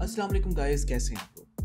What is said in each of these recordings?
अस्सलाम वालेकुम गाइस कैसे हैं आप लोग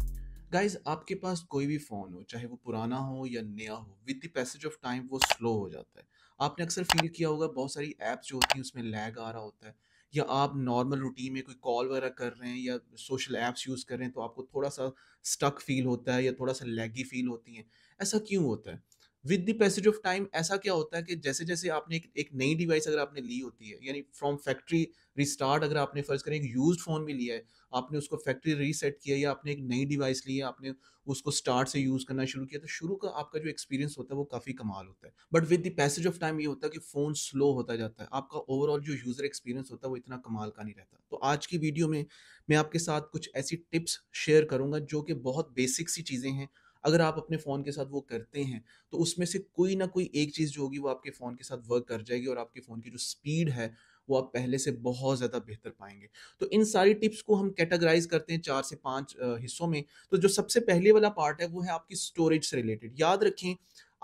गाइस आपके पास कोई भी फ़ोन हो चाहे वो पुराना हो या नया हो with the passage of time वो स्लो हो जाता है आपने अक्सर फील किया होगा बहुत सारी ऐप्स जो होती हैं उसमें लैग आ रहा होता है या आप नॉर्मल रूटीन में कोई कॉल वगैरह कर रहे हैं या सोशल ऐप्स यूज़ कर रहे हैं तो आपको थोड़ा सा स्टक फील होता है या थोड़ा सा लैगी फील होती है ऐसा क्यों होता है with the passage of time ऐसा क्या होता है कि जैसे जैसे आपने एक, एक नई डिवाइस अगर आपने ली होती है यानी फ्रॉम फैक्ट्री रिस्टार्ट अगर आपने फर्ज करें एक यूज फ़ोन भी लिया है आपने उसको फैक्ट्री रीसेट किया या आपने एक नई डिवाइस ली है आपने उसको स्टार्ट से यूज़ करना शुरू किया तो शुरू का आपका जो एक्सपीरियंस होता है वो काफ़ी कमाल होता है but with the passage of time ये होता है कि फ़ोन स्लो होता जाता है आपका ओवरऑल जो यूज़र एक्सपीरियंस होता है वो इतना कमाल का नहीं रहता तो आज की वीडियो में मैं आपके साथ कुछ ऐसी टिप्स शेयर करूँगा जो कि बहुत बेसिक सी चीज़ें हैं अगर आप अपने फ़ोन के साथ वो करते हैं तो उसमें से कोई ना कोई एक चीज़ जो होगी वो आपके फ़ोन के साथ वर्क कर जाएगी और आपके फ़ोन की जो स्पीड है वो आप पहले से बहुत ज़्यादा बेहतर पाएंगे तो इन सारी टिप्स को हम कैटेगराइज करते हैं चार से पाँच हिस्सों में तो जो सबसे पहले वाला पार्ट है वो है आपकी स्टोरेज से रिलेटेड याद रखें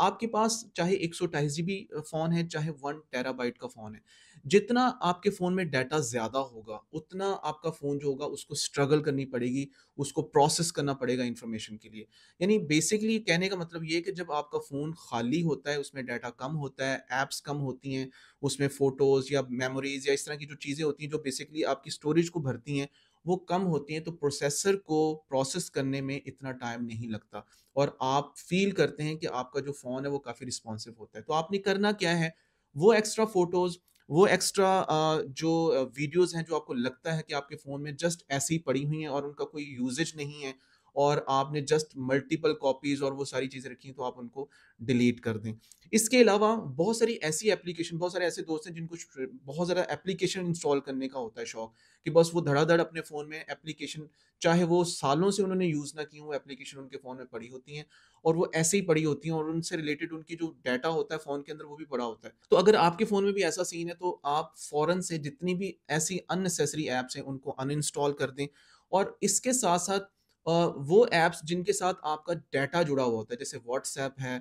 आपके पास चाहे एक सौ फ़ोन है चाहे वन टेराबाइट का फ़ोन है जितना आपके फ़ोन में डाटा ज़्यादा होगा उतना आपका फ़ोन जो होगा उसको स्ट्रगल करनी पड़ेगी उसको प्रोसेस करना पड़ेगा इन्फॉर्मेशन के लिए यानी बेसिकली कहने का मतलब ये कि जब आपका फ़ोन खाली होता है उसमें डाटा कम होता है ऐप्स कम होती हैं उसमें फ़ोटोज़ या मेमोरीज या इस तरह की जो चीज़ें होती हैं जो बेसिकली आपकी स्टोरेज को भरती हैं वो कम होती हैं तो प्रोसेसर को प्रोसेस करने में इतना टाइम नहीं लगता और आप फील करते हैं कि आपका जो फ़ोन है वो काफ़ी रिस्पॉन्सिव होता है तो आपने करना क्या है वो एक्स्ट्रा फ़ोटोज़ वो एक्स्ट्रा जो वीडियोस हैं जो आपको लगता है कि आपके फ़ोन में जस्ट ऐसे ही पड़ी हुई हैं और उनका कोई यूजेज नहीं है और आपने जस्ट मल्टीपल कॉपीज और वो सारी चीज़ें रखी तो आप उनको डिलीट कर दें इसके अलावा बहुत सारी ऐसी एप्लीकेशन बहुत सारे ऐसे दोस्त हैं जिनको बहुत ज़्यादा एप्लीकेशन इंस्टॉल करने का होता है शौक कि बस वो धड़ाधड़ अपने फ़ोन में एप्लीकेशन चाहे वो सालों से उन्होंने यूज़ ना की हो एप्लीकेशन उनके फ़ोन में पड़ी होती हैं और वो ऐसे ही पड़ी होती हैं और उनसे रिलेटेड उनकी जो डाटा होता है फ़ोन के अंदर वो भी पड़ा होता है तो अगर आपके फ़ोन में भी ऐसा सीन है तो आप फ़ौरन से जितनी भी ऐसी अननेसेसरी एप्स हैं उनको अनइंस्टॉल कर दें और इसके साथ साथ वो ऐप्स जिनके साथ आपका डाटा जुड़ा हुआ होता है जैसे व्हाट्सएप है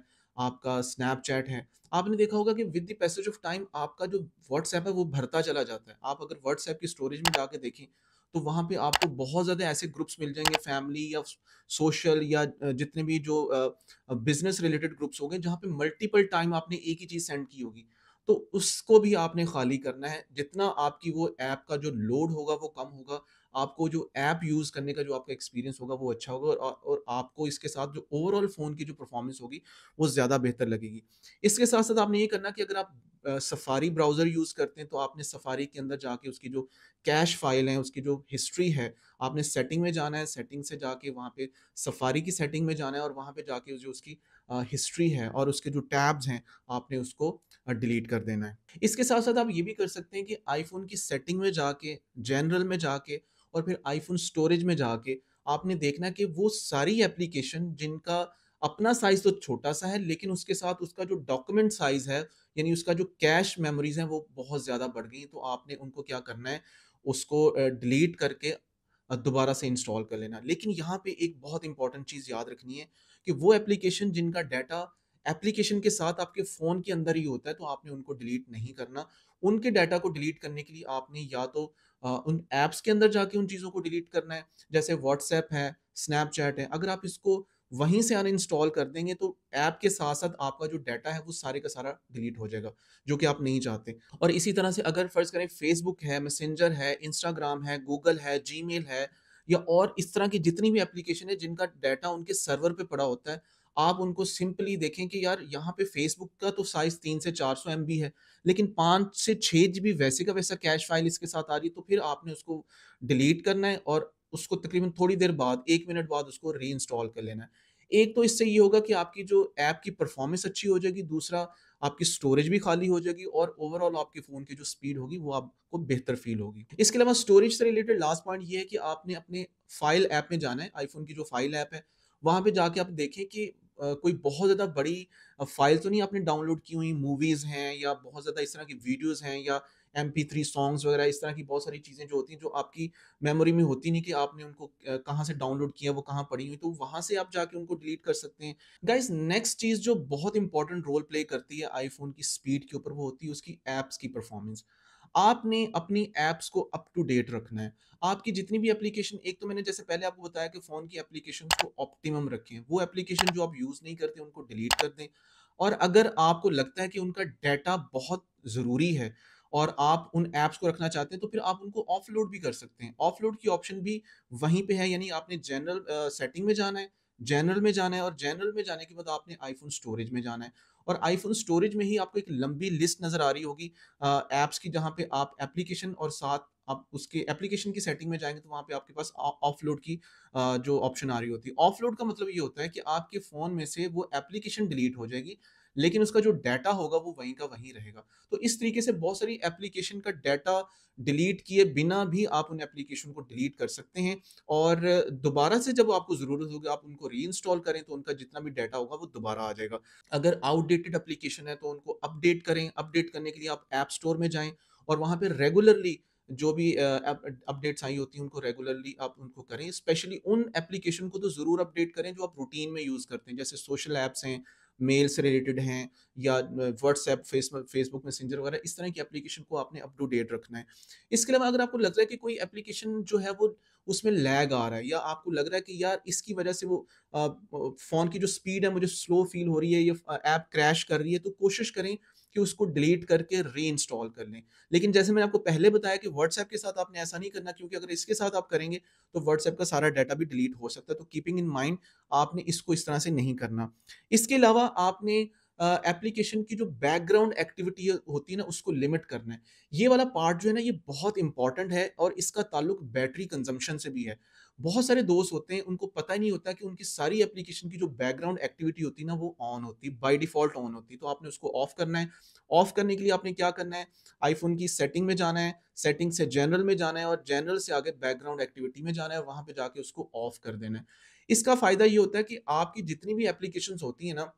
आपका स्नैपचैट है आपने देखा होगा कि with the passage of time आपका जो व्हाट्सएप है वो भरता चला जाता है आप अगर व्हाट्सएप की स्टोरेज में जाके देखें तो वहाँ पे आपको बहुत ज़्यादा ऐसे ग्रुप्स मिल जाएंगे फैमिली या सोशल या जितने भी जो बिजनेस रिलेटेड ग्रुप्स होंगे जहाँ पे मल्टीपल टाइम आपने एक ही चीज़ सेंड की होगी तो उसको भी आपने खाली करना है जितना आपकी वो ऐप का जो लोड होगा वो कम होगा आपको जो ऐप यूज़ करने का जो आपका एक्सपीरियंस होगा वो अच्छा होगा और, और आपको इसके साथ जो ओवरऑल फ़ोन की जो परफॉर्मेंस होगी वो ज़्यादा बेहतर लगेगी इसके साथ साथ आपने ये करना कि अगर आप सफारी ब्राउज़र यूज़ करते हैं तो आपने सफारी के अंदर जाके उसकी जो कैश फाइल है उसकी जो हिस्ट्री है आपने सेटिंग में जाना है सेटिंग से जाके वहाँ पे सफारी की सेटिंग में जाना है और वहाँ पे जाके जो उसकी हिस्ट्री है और उसके जो टैब्स हैं आपने उसको डिलीट कर देना है इसके साथ साथ आप ये भी कर सकते हैं कि आईफोन की सेटिंग में जाके जनरल में जाके और फिर आईफोन स्टोरेज में जाके आपने देखना कि वो सारी एप्लीकेशन जिनका अपना साइज तो छोटा सा है लेकिन उसके साथ उसका जो डॉक्यूमेंट साइज है यानी उसका जो कैश मेमोरीज हैं वो बहुत ज़्यादा बढ़ गई तो आपने उनको क्या करना है उसको डिलीट करके दोबारा से इंस्टॉल कर लेना लेकिन यहाँ पे एक बहुत इंपॉर्टेंट चीज़ याद रखनी है कि वो एप्लीकेशन जिनका डाटा एप्लीकेशन के साथ आपके फ़ोन के अंदर ही होता है तो आपने उनको डिलीट नहीं करना उनके डाटा को डिलीट करने के लिए आपने या तो उन ऐप्स के अंदर जाके उन चीज़ों को डिलीट करना है जैसे व्हाट्सएप है स्नैपचैट है अगर आप इसको वहीं से अन इंस्टॉल कर देंगे तो ऐप के साथ साथ आपका जो डाटा है वो सारे का सारा डिलीट हो जाएगा जो कि आप नहीं चाहते और इसी तरह से अगर फ़र्ज़ करें फेसबुक है मैसेंजर है इंस्टाग्राम है गूगल है जी है या और इस तरह की जितनी भी एप्लीकेशन है जिनका डाटा उनके सर्वर पे पड़ा होता है आप उनको सिंपली देखें कि यार यहाँ पे फेसबुक का तो साइज तीन से चार सौ एम है लेकिन पाँच से छः जी वैसे का वैसा कैश फाइल इसके साथ आ रही है तो फिर आपने उसको डिलीट करना है और उसको तकरीबन थोड़ी देर बाद एक मिनट बाद उसको री कर लेना है एक तो इससे ये होगा कि आपकी जो ऐप की परफॉर्मेंस अच्छी हो जाएगी दूसरा आपकी स्टोरेज भी खाली हो जाएगी और ओवरऑल आपके फ़ोन की जो स्पीड होगी वो आपको बेहतर फील होगी इसके अलावा स्टोरेज से रिलेटेड लास्ट पॉइंट ये है कि आपने अपने फाइल ऐप में जाना है आईफोन की जो फाइल ऐप है वहाँ पे जाके आप देखें कि कोई बहुत ज़्यादा बड़ी फाइल तो नहीं आपने डाउनलोड की हुई मूवीज़ हैं या बहुत ज़्यादा इस तरह की वीडियोज़ हैं या एम पी थ्री सॉन्ग्स वगैरह इस तरह की बहुत सारी चीज़ें जो होती हैं जो आपकी मेमोरी में होती नहीं कि आपने उनको कहाँ से डाउनलोड किया वो कहाँ पड़ी हुई तो वहाँ से आप जाके उनको डिलीट कर सकते हैं गाइज नेक्स्ट चीज़ जो बहुत इंपॉर्टेंट रोल प्ले करती है आईफोन की स्पीड के ऊपर वो होती है उसकी ऐप्स की परफॉर्मेंस आपने अपनी एप्स को अप टू डेट रखना है आपकी जितनी भी एप्लीकेशन एक तो मैंने जैसे पहले आपको बताया कि फ़ोन की एप्लीकेशन को ऑप्टिमम रखें वो एप्लीकेशन जो आप यूज़ नहीं करते उनको डिलीट कर दें और अगर आपको लगता है कि उनका डाटा बहुत ज़रूरी है और आप उन ऐप्स को रखना चाहते हैं तो फिर आप उनको ऑफलोड भी कर सकते हैं ऑफलोड की ऑप्शन भी वहीं पे है यानी आपने जनरल सेटिंग में जाना है जनरल में जाना है और जनरल में जाने के बाद आपने आईफोन स्टोरेज में जाना है और आईफोन स्टोरेज में ही आपको एक लंबी लिस्ट नज़र आ रही होगी एप्स की जहाँ पे आप एप्लीकेशन और साथ आप उसके एप्लीकेशन की सेटिंग में जाएंगे तो वहाँ पे आपके पास ऑफलोड की जो ऑप्शन आ रही होती है ऑफलोड का मतलब ये होता है कि आपके फ़ोन में से वो एप्लीकेशन डिलीट हो जाएगी लेकिन उसका जो डाटा होगा वो वहीं का वहीं रहेगा तो इस तरीके से बहुत सारी एप्लीकेशन का डाटा डिलीट किए बिना भी आप उन एप्लीकेशन को डिलीट कर सकते हैं और दोबारा से जब आपको ज़रूरत होगी आप उनको री करें तो उनका जितना भी डाटा होगा वो दोबारा आ जाएगा अगर आउटडेटेड एप्लीकेशन है तो उनको अपडेट करें अपडेट करने के लिए आप ऐप स्टोर में जाएं और वहाँ पर रेगुलरली जो भी अपडेट्स आई होती हैं उनको रेगुलरली आप उनको करें स्पेशली उन एप्लीकेशन को तो ज़रूर अपडेट करें जो आप रूटीन में यूज़ करते हैं जैसे सोशल ऐप्स हैं मेल से रिलेटेड हैं या व्हाट्सएप फेसबुक मैसेंजर वगैरह इस तरह की एप्लीकेशन को आपने अप टू डेट रखना है इसके अलावा अगर आपको लग रहा है कि कोई एप्लीकेशन जो है वो उसमें लैग आ रहा है या आपको लग रहा है कि यार इसकी वजह से वो फ़ोन की जो स्पीड है मुझे स्लो फील हो रही है या ऐप क्रैश कर रही है तो कोशिश करें कि उसको डिलीट करके री इंस्टॉल कर लें लेकिन जैसे मैंने आपको पहले बताया कि व्हाट्सएप के साथ आपने ऐसा नहीं करना क्योंकि अगर इसके साथ आप करेंगे तो व्हाट्सएप का सारा डाटा भी डिलीट हो सकता है तो कीपिंग इन माइंड आपने इसको इस तरह से नहीं करना इसके अलावा आपने एप्लीकेशन uh, की जो बैकग्राउंड एक्टिविटी होती है ना उसको लिमिट करना है ये वाला पार्ट जो है ना ये बहुत इंपॉर्टेंट है और इसका ताल्लुक बैटरी कंजम्पशन से भी है बहुत सारे दोस्त होते हैं उनको पता ही नहीं होता कि उनकी सारी एप्लीकेशन की जो बैकग्राउंड एक्टिविटी होती है ना वो ऑन होती है बाई डिफॉल्ट ऑन होती है तो आपने उसको ऑफ करना है ऑफ करने के लिए आपने क्या करना है आईफोन की सेटिंग में जाना है सेटिंग से जनरल में जाना है और जनरल से आगे बैकग्राउंड एक्टिविटी में जाना है वहाँ पर जाके उसको ऑफ कर देना है इसका फ़ायदा ये होता है कि आपकी जितनी भी एप्लीकेशन होती है ना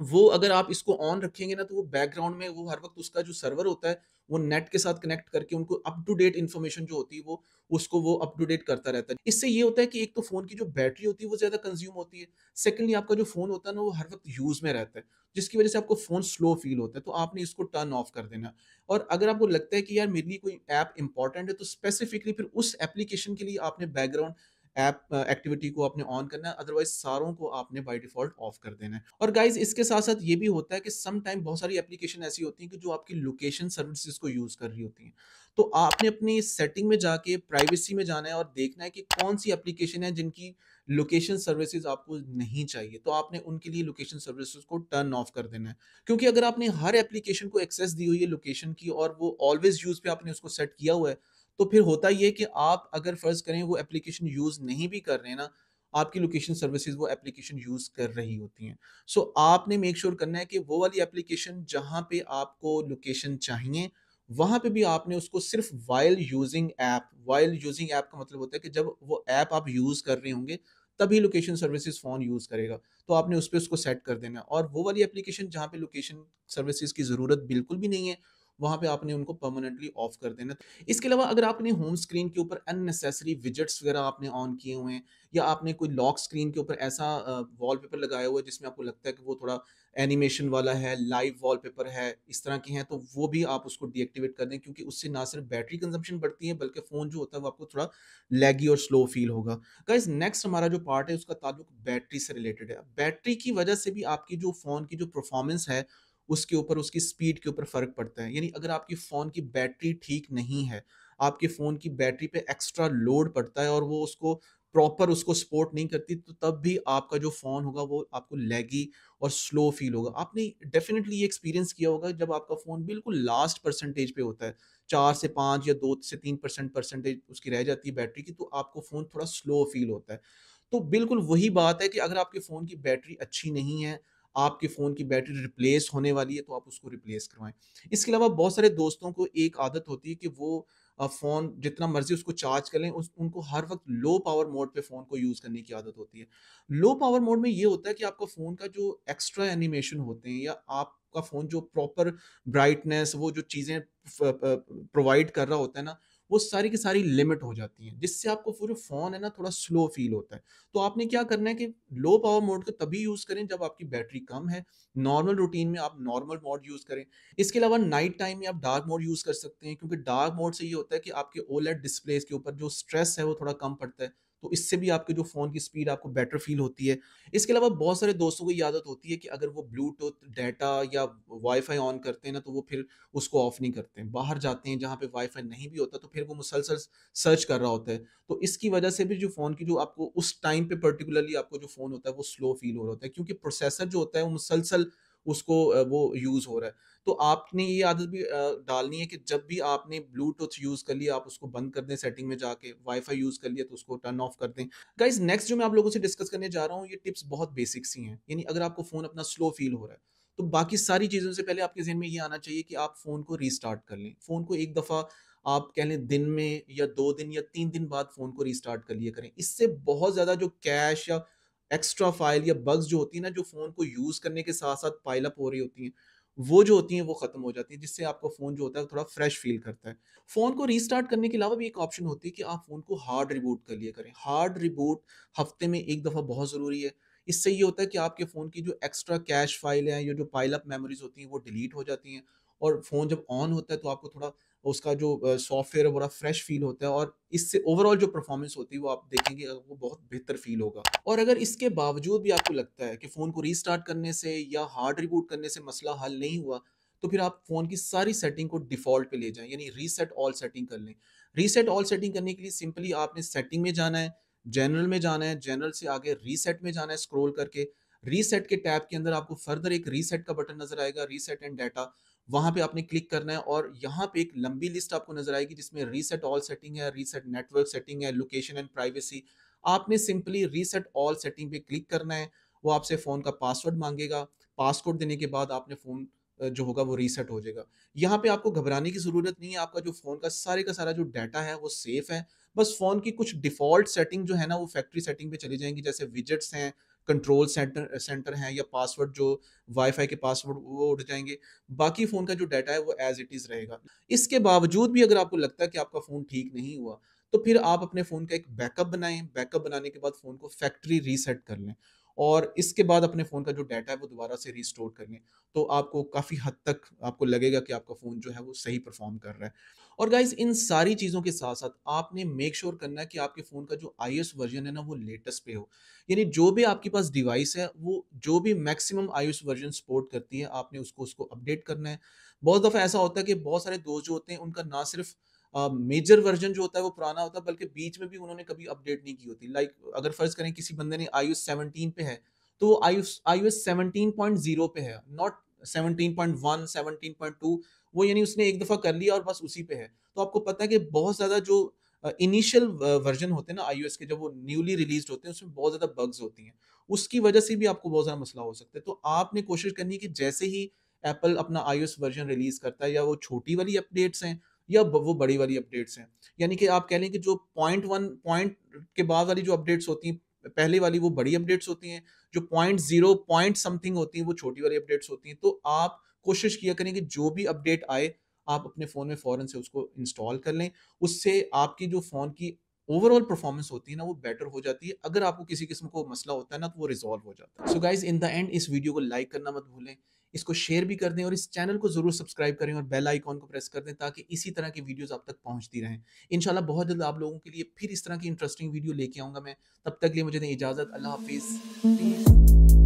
वो अगर आप इसको ऑन रखेंगे ना तो वो बैकग्राउंड में वो हर वक्त उसका जो सर्वर होता है वो नेट के साथ कनेक्ट करके उनको अप टू डेट इन्फॉर्मेशन जो होती है वो उसको वो अप टू डेट करता रहता है इससे ये होता है कि एक तो फ़ोन की जो बैटरी होती है वो ज़्यादा कंज्यूम होती है सेकेंडली आपका जो फ़ोन होता है ना वो हर वक्त यूज़ में रहता है जिसकी वजह से आपको फ़ोन स्लो फील होता है तो आपने इसको टर्न ऑफ कर देना और अगर आपको लगता है कि यार मेरे लिए कोई ऐप इंपॉर्टेंट है तो स्पेसिफिकली फिर उस एप्लीकेशन के लिए आपने बैकग्राउंड ऐप एक्टिविटी को आपने ऑन करना है अदरवाइज सारों को आपने बाई डिफॉल्ट ऑफ कर देना है और गाइज इसके साथ साथ ये भी होता है कि सम टाइम बहुत सारी एप्लीकेशन ऐसी होती हैं कि जो आपकी लोकेशन सर्विसेज को यूज़ कर रही होती हैं तो आपने अपनी सेटिंग में जाके प्राइवेसी में जाना है और देखना है कि कौन सी एप्लीकेशन है जिनकी लोकेशन सर्विसेज आपको नहीं चाहिए तो आपने उनके लिए लोकेशन सर्विसेज को टर्न ऑफ कर देना है क्योंकि अगर आपने हर एप्लीकेशन को एक्सेस दी हुई है लोकेशन की और वो ऑलवेज यूज़ पे आपने उसको सेट किया हुआ है तो फिर होता ये कि आप अगर फ़र्ज़ करें वो एप्लीकेशन यूज़ नहीं भी कर रहे हैं ना आपकी लोकेशन सर्विसेज वो एप्लीकेशन यूज़ कर रही होती हैं सो so, आपने मेक श्योर sure करना है कि वो वाली एप्लीकेशन जहाँ पे आपको लोकेशन चाहिए वहां पे भी आपने उसको सिर्फ while using app while using app का मतलब होता है कि जब वो ऐप आप यूज़ कर रहे होंगे तभी लोकेशन सर्विसेज फ़ोन यूज़ करेगा तो आपने उस पर उसको सेट कर देना और वो वाली एप्लीकेशन जहाँ पे लोकेशन सर्विसेज की ज़रूरत बिल्कुल भी नहीं है वहाँ पे आपने उनको परमानेंटली ऑफ कर देना इसके अलावा अगर आपने होम स्क्रीन के ऊपर अननेसेसरी विजट्स वगैरह आपने ऑन किए हुए हैं या आपने कोई लॉक स्क्रीन के ऊपर ऐसा वॉलपेपर लगाया हुआ है जिसमें आपको लगता है कि वो थोड़ा एनिमेशन वाला है लाइव वॉलपेपर है इस तरह के हैं तो वो भी आप उसको डीएक्टिवेट कर दें क्योंकि उससे ना सिर्फ बैटरी कंजम्पशन बढ़ती है बल्कि फ़ोन जो होता है वो आपको थोड़ा लैगी और स्लो फील होगा गाइज नेक्स्ट हमारा जो पार्ट है उसका ताल्लुक बैटरी से रिलेटेड है बैटरी की वजह से भी आपकी जो फ़ोन की जो परफॉर्मेंस है उसके ऊपर उसकी स्पीड के ऊपर फ़र्क पड़ता है यानी अगर आपकी फ़ोन की बैटरी ठीक नहीं है आपके फ़ोन की बैटरी पे एक्स्ट्रा लोड पड़ता है और वो उसको प्रॉपर उसको सपोर्ट नहीं करती तो तब भी आपका जो फ़ोन होगा वो आपको लैगी और स्लो फील होगा आपने डेफिनेटली ये एक्सपीरियंस किया होगा जब आपका फ़ोन बिल्कुल लास्ट परसेंटेज पे होता है चार से पाँच या दो से तीन परसेंट परसेंटेज उसकी रह जाती है बैटरी की तो आपको फ़ोन थोड़ा स्लो फील होता है तो बिल्कुल वही बात है कि अगर आपके फ़ोन की बैटरी अच्छी नहीं है आपके फ़ोन की बैटरी रिप्लेस होने वाली है तो आप उसको रिप्लेस करवाएं इसके अलावा बहुत सारे दोस्तों को एक आदत होती है कि वो फ़ोन जितना मर्जी उसको चार्ज कर लें उस, उनको हर वक्त लो पावर मोड पे फ़ोन को यूज़ करने की आदत होती है लो पावर मोड में ये होता है कि आपका फ़ोन का जो एक्स्ट्रा एनिमेशन होते हैं या आपका फ़ोन जो प्रॉपर ब्राइटनेस वो जो चीज़ें प्रोवाइड कर रहा होता है ना वो सारी की सारी लिमिट हो जाती हैं जिससे आपको पूरा फ़ोन है ना थोड़ा स्लो फील होता है तो आपने क्या करना है कि लो पावर मोड को तभी यूज़ करें जब आपकी बैटरी कम है नॉर्मल रूटीन में आप नॉर्मल मोड यूज़ करें इसके अलावा नाइट टाइम में आप डार्क मोड यूज़ कर सकते हैं क्योंकि डार्क मोड से ये होता है कि आपके ओलेट डिस्प्लेस के ऊपर जो स्ट्रेस है वो थोड़ा कम पड़ता है तो इससे भी आपके जो फ़ोन की स्पीड आपको बेटर फील होती है इसके अलावा बहुत सारे दोस्तों को ये आदत होती है कि अगर वो ब्लूटूथ डाटा या वाईफाई ऑन करते हैं ना तो वो फिर उसको ऑफ नहीं करते हैं बाहर जाते हैं जहाँ पे वाईफाई नहीं भी होता तो फिर वो मुसलसल सर्च कर रहा होता है तो इसकी वजह से भी जो फ़ोन की जो आपको उस टाइम पर पर्टिकुलरली आपको जो फ़ोन होता है वो स्लो फील हो रहा होता है क्योंकि प्रोसेसर जो होता है वो मुसलसल उसको वो यूज़ हो रहा है तो आपने ये आदत भी डालनी है कि जब भी आपने ब्लूटूथ यूज़ कर लिया आप उसको बंद कर दें सेटिंग में जाके वाईफाई यूज़ कर लिया तो उसको टर्न ऑफ कर दें गाइज नेक्स्ट जो मैं आप लोगों से डिस्कस करने जा रहा हूँ ये टिप्स बहुत बेसिक सी हैं यानी अगर आपको फ़ोन अपना स्लो फील हो रहा है तो बाकी सारी चीज़ों से पहले आपके जहन में ये आना चाहिए कि आप फ़ोन को रीस्टार्ट कर लें फ़ोन को एक दफ़ा आप कह लें दिन में या दो दिन या तीन दिन बाद फ़ोन को रीस्टार्ट कर लिया करें इससे बहुत ज़्यादा जो कैश या एक्स्ट्रा फाइल या बग्स जो होती है ना जो फ़ोन को यूज़ करने के साथ साथ अप हो रही होती हैं वो जो होती हैं वो ख़त्म हो जाती है जिससे आपका फ़ोन जो होता है थोड़ा फ्रेश फील करता है फ़ोन को रीस्टार्ट करने के अलावा भी एक ऑप्शन होती है कि आप फ़ोन को हार्ड रिबूट कर लिया करें हार्ड रिबूट हफ्ते में एक दफ़ा बहुत ज़रूरी है इससे ये होता है कि आपके फ़ोन की जो एक्स्ट्रा कैश फाइल है या जो पाइलअप मेमोरीज होती हैं वो डिलीट हो जाती हैं और फ़ोन जब ऑन होता है तो आपको थोड़ा उसका जो सॉफ्टवेयर है बड़ा फ्रेश फील होता है और इससे ओवरऑल जो परफॉर्मेंस होती है वो आप देखेंगे वो बहुत बेहतर फील होगा और अगर इसके बावजूद भी आपको लगता है कि फ़ोन को रीस्टार्ट करने से या हार्ड रिबूट करने से मसला हल नहीं हुआ तो फिर आप फ़ोन की सारी सेटिंग को डिफ़ॉल्ट पे ले जाएं यानी रीसेट ऑल सेटिंग कर लें रीसेट ऑल सेटिंग करने के लिए सिंपली आपने सेटिंग में जाना है जनरल में जाना है जनरल से आगे रीसेट में जाना है स्क्रॉल करके रीसेट के टैब के अंदर आपको फर्दर एक रीसेट का बटन नजर आएगा रीसेट एंड डाटा वहां पे आपने क्लिक करना है और यहाँ पे एक लंबी लिस्ट आपको नजर आएगी जिसमें रीसेट ऑल सेटिंग है रीसेट नेटवर्क सेटिंग है लोकेशन एंड प्राइवेसी आपने सिंपली रीसेट ऑल सेटिंग पे क्लिक करना है वो आपसे फ़ोन का पासवर्ड मांगेगा पासवर्ड देने के बाद आपने फ़ोन जो होगा वो रीसेट हो जाएगा यहाँ पे आपको घबराने की ज़रूरत नहीं है आपका जो फ़ोन का सारे का सारा जो डाटा है वो सेफ़ है बस फ़ोन की कुछ डिफ़ॉल्ट सेटिंग जो है ना वो फैक्ट्री सेटिंग पे चली जाएंगी जैसे विजेट्स हैं कंट्रोल सेंटर सेंटर हैं या पासवर्ड जो वाईफाई के पासवर्ड वो उठ जाएंगे बाकी फ़ोन का जो डाटा है वो एज़ इट इज़ रहेगा इसके बावजूद भी अगर आपको लगता है कि आपका फ़ोन ठीक नहीं हुआ तो फिर आप अपने फ़ोन का एक बैकअप बनाएं बैकअप बनाने के बाद फ़ोन को फैक्ट्री रीसेट कर लें और इसके बाद अपने फ़ोन का जो डाटा है वो दोबारा से रिस्टोर करेंगे तो आपको काफ़ी हद तक आपको लगेगा कि आपका फ़ोन जो है वो सही परफॉर्म कर रहा है और गाइज इन सारी चीज़ों के साथ साथ आपने मेक श्योर sure करना है कि आपके फ़ोन का जो आई वर्जन है ना वो लेटेस्ट पे हो यानी जो भी आपके पास डिवाइस है वो जो भी मैक्सिमम आई वर्जन सपोर्ट करती है आपने उसको उसको अपडेट करना है बहुत दफ़ा ऐसा होता है कि बहुत सारे दोस्त जो होते हैं उनका ना सिर्फ मेजर वर्जन जो होता है वो पुराना होता है बल्कि बीच में भी उन्होंने कभी अपडेट नहीं की होती लाइक like, अगर फर्ज करें किसी बंदे ने आई सेवनटीन पे है तो वो I I seventeen point zero पे है not seventeen point one seventeen point two वो यानी उसने एक दफ़ा कर लिया और बस उसी पे है तो आपको पता है कि बहुत ज़्यादा जो इनिशियल वर्जन होते हैं ना आई के जब वो न्यूली रिलीज होते हैं उसमें बहुत ज़्यादा बग्स होती हैं उसकी वजह से भी आपको बहुत ज़्यादा मसला हो सकता है तो आपने कोशिश करनी है कि जैसे ही एप्पल अपना आई वर्जन रिलीज़ करता है या वो छोटी वाली अपडेट्स हैं या वो बड़ी वाली अपडेट्स हैं यानी कि आप कह लें कि जो पॉइंट वन पॉइंट के बाद वाली जो अपडेट्स होती हैं पहले वाली वो बड़ी अपडेट्स होती हैं जो पॉइंट जीरो पॉइंट समथिंग होती हैं वो छोटी वाली अपडेट्स होती हैं तो आप कोशिश किया करें कि जो भी अपडेट आए आप अपने फ़ोन में फ़ौरन से उसको इंस्टॉल कर लें उससे आपकी जो फ़ोन की ओवरऑल परफॉर्मेंस होती है ना वो बेटर हो जाती है अगर आपको किसी किस्म को मसला होता है ना तो वो रिजॉल्व हो जाता है so guys in the end इस वीडियो को लाइक करना मत भूलें इसको शेयर भी कर दें और इस चैनल को ज़रूर सब्सक्राइब करें और बेल आइकॉन को प्रेस कर दें ताकि इसी तरह की वीडियोज़ आप तक पहुंचती रहें इन बहुत जल्द आप लोगों के लिए फिर इस तरह की इंटरेस्टिंग वीडियो लेके आऊँगा मैं तब तक लिए मुझे दें इजाज़त अल्लाह हाफिज़